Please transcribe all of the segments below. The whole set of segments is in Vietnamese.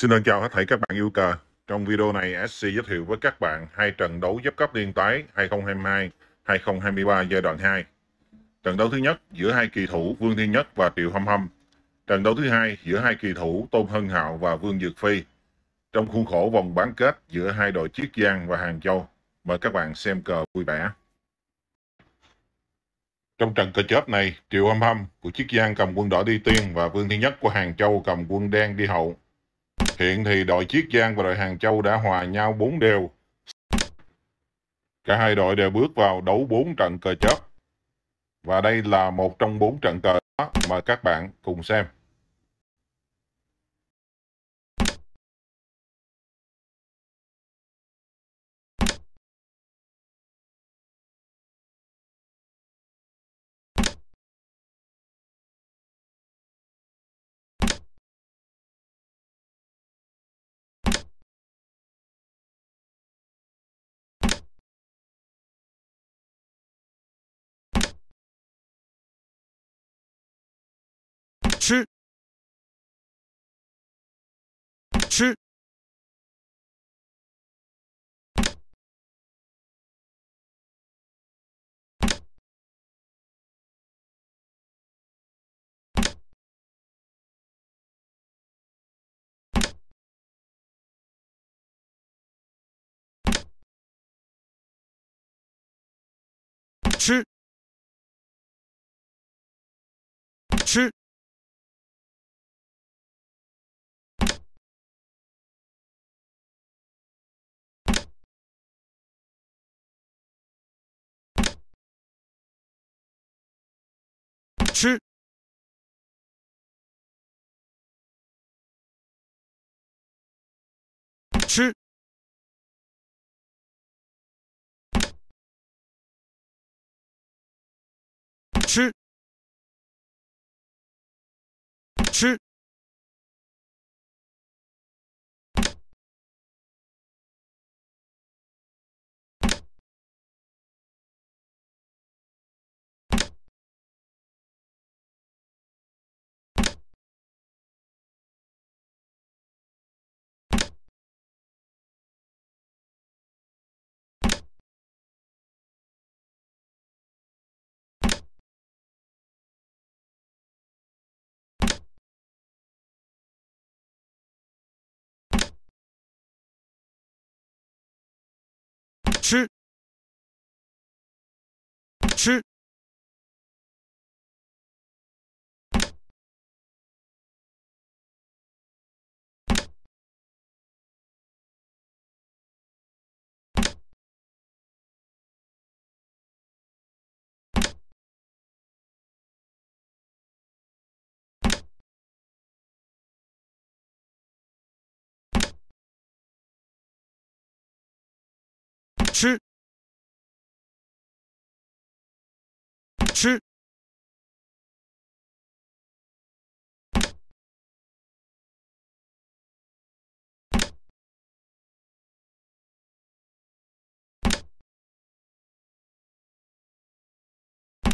Xin ơn chào hết thảy các bạn yêu cờ. Trong video này, SC giới thiệu với các bạn hai trận đấu giáp cấp liên tái 2022-2023 giai đoạn 2. Trận đấu thứ nhất giữa hai kỳ thủ Vương Thiên Nhất và Triệu Hâm Hâm. Trận đấu thứ hai giữa hai kỳ thủ Tôn Hân Hạo và Vương Dược Phi. Trong khuôn khổ vòng bán kết giữa hai đội Chiết Giang và Hàng Châu. Mời các bạn xem cờ vui vẻ. Trong trận cờ chớp này, Triệu Hâm Hâm của Chiết Giang cầm quân đỏ đi tiên và Vương Thiên Nhất của Hàng Châu cầm quân đen đi hậu. Hiện thì đội Chiết Giang và đội Hàng Châu đã hòa nhau 4 đều. Cả hai đội đều bước vào đấu 4 trận cờ chấp. Và đây là một trong 4 trận cờ mà các bạn cùng xem. 吃。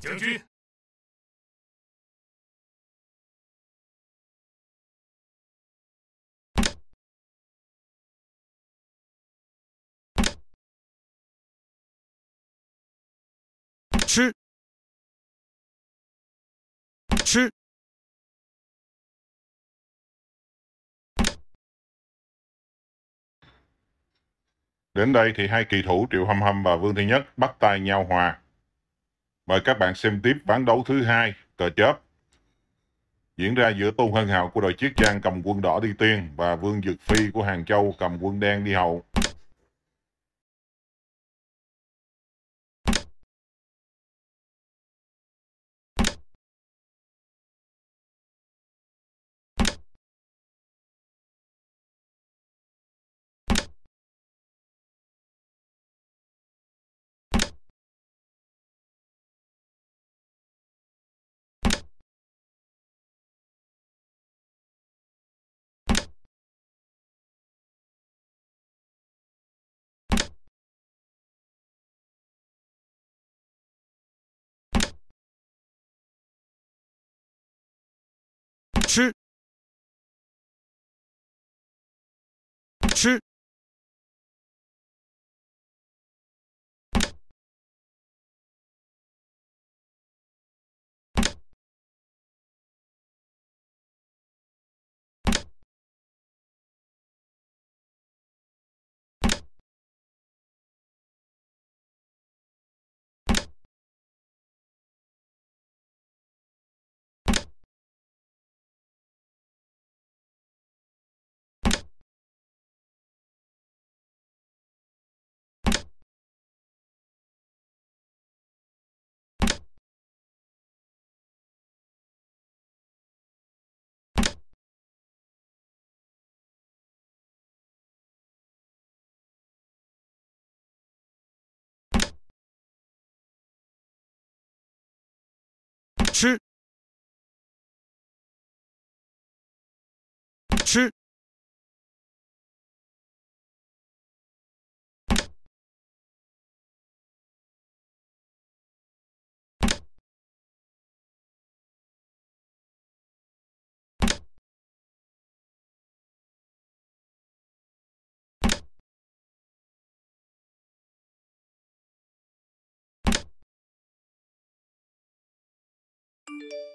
将军。吃，吃，đến đây thì hai kỳ thủ Triệu Hâm Hâm và Vương Thiên Nhất bắt tay nhau hòa. Mời các bạn xem tiếp ván đấu thứ hai cờ chớp diễn ra giữa Tôn Hân Hào của đội Chiết Giang cầm quân đỏ đi tiên và Vương Dực Phi của Hàng Châu cầm quân đen đi hậu. you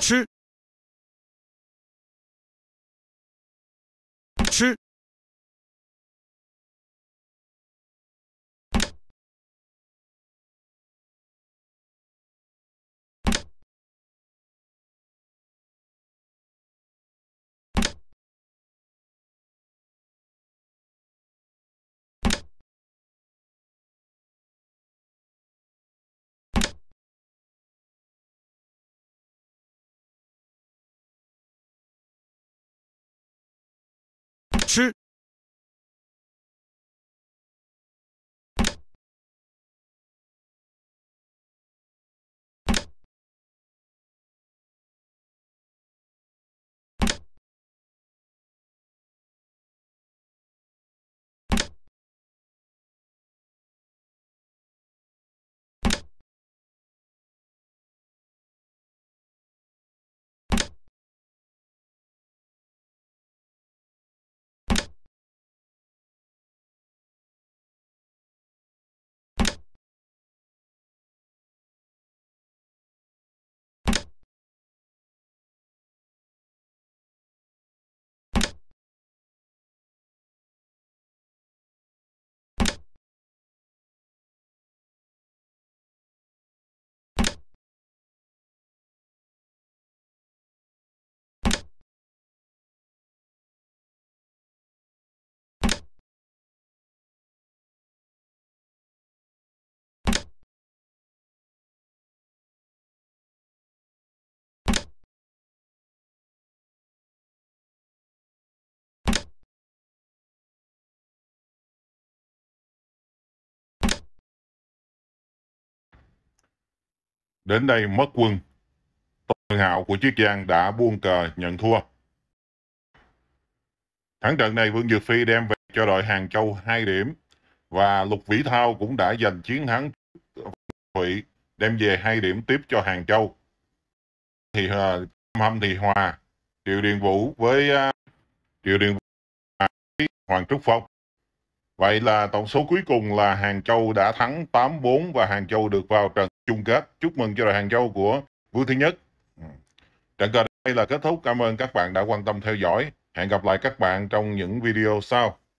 吃。đến đây mất quân. Tôn Hạo của Chiết Giang đã buông cờ nhận thua. Thắng trận này Vương Dược Phi đem về cho đội Hàng Châu 2 điểm và Lục Vĩ Thao cũng đã giành chiến thắng Thụy đem về 2 điểm tiếp cho Hàng Châu. Thì uh, Hâm thì hòa Triệu Điền Vũ với uh, Triệu Điền Vũ với Hoàng Trúc Phong. Vậy là tổng số cuối cùng là Hàng Châu đã thắng 8-4 và Hàng Châu được vào trận chung kết. Chúc mừng cho đội Hàng Châu của Vũ thứ Nhất. Ừ. Trận cờ đây là kết thúc. Cảm ơn các bạn đã quan tâm theo dõi. Hẹn gặp lại các bạn trong những video sau.